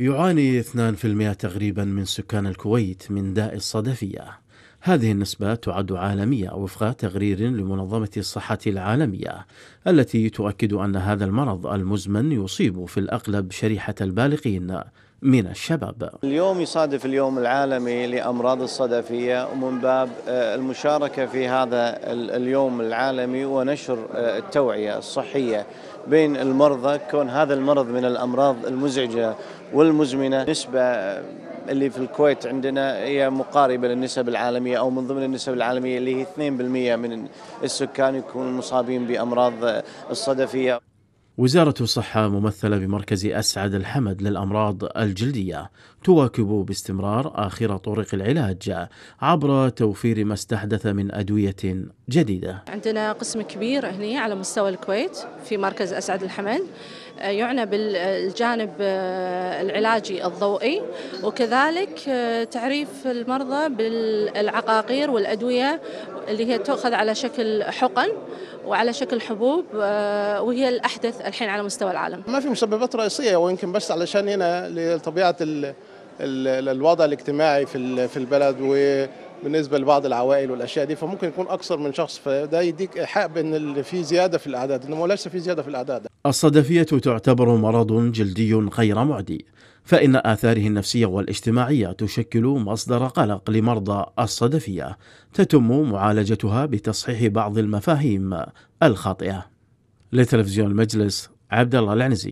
يعاني 2% تقريبا من سكان الكويت من داء الصدفية هذه النسبة تعد عالمية وفق تقرير لمنظمة الصحة العالمية التي تؤكد أن هذا المرض المزمن يصيب في الأغلب شريحة البالغين من الشباب اليوم يصادف اليوم العالمي لأمراض الصدفية ومن باب آه، المشاركة في هذا اليوم العالمي ونشر آه، التوعية الصحية بين المرضى كون هذا المرض من الأمراض المزعجة والمزمنة نسبة آه، اللي في الكويت عندنا هي مقاربه للنسب العالميه او من ضمن النسب العالميه اللي هي 2% من السكان يكونوا مصابين بامراض الصدفيه وزارة الصحة ممثلة بمركز أسعد الحمد للأمراض الجلدية تواكب باستمرار آخر طرق العلاج عبر توفير ما استحدث من أدوية جديدة عندنا قسم كبير هنا على مستوى الكويت في مركز أسعد الحمد يعنى بالجانب آه، العلاجي الضوئي وكذلك آه، تعريف المرضى بالعقاقير والأدوية اللي هي تؤخذ على شكل حقن وعلى شكل حبوب آه، وهي الأحدث الحين على مستوى العالم ما في مسببات رئيسية ويمكن بس علشان هنا لطبيعة الوضع الاجتماعي في البلد بالنسبه لبعض العوائل والاشياء دي فممكن يكون اكثر من شخص فده يديك ايحاء بان في زياده في الاعداد انما ليس في زياده في الاعداد الصدفيه تعتبر مرض جلدي غير معدي فان اثاره النفسيه والاجتماعيه تشكل مصدر قلق لمرضى الصدفيه تتم معالجتها بتصحيح بعض المفاهيم الخاطئه لتلفزيون المجلس عبد الله العنزي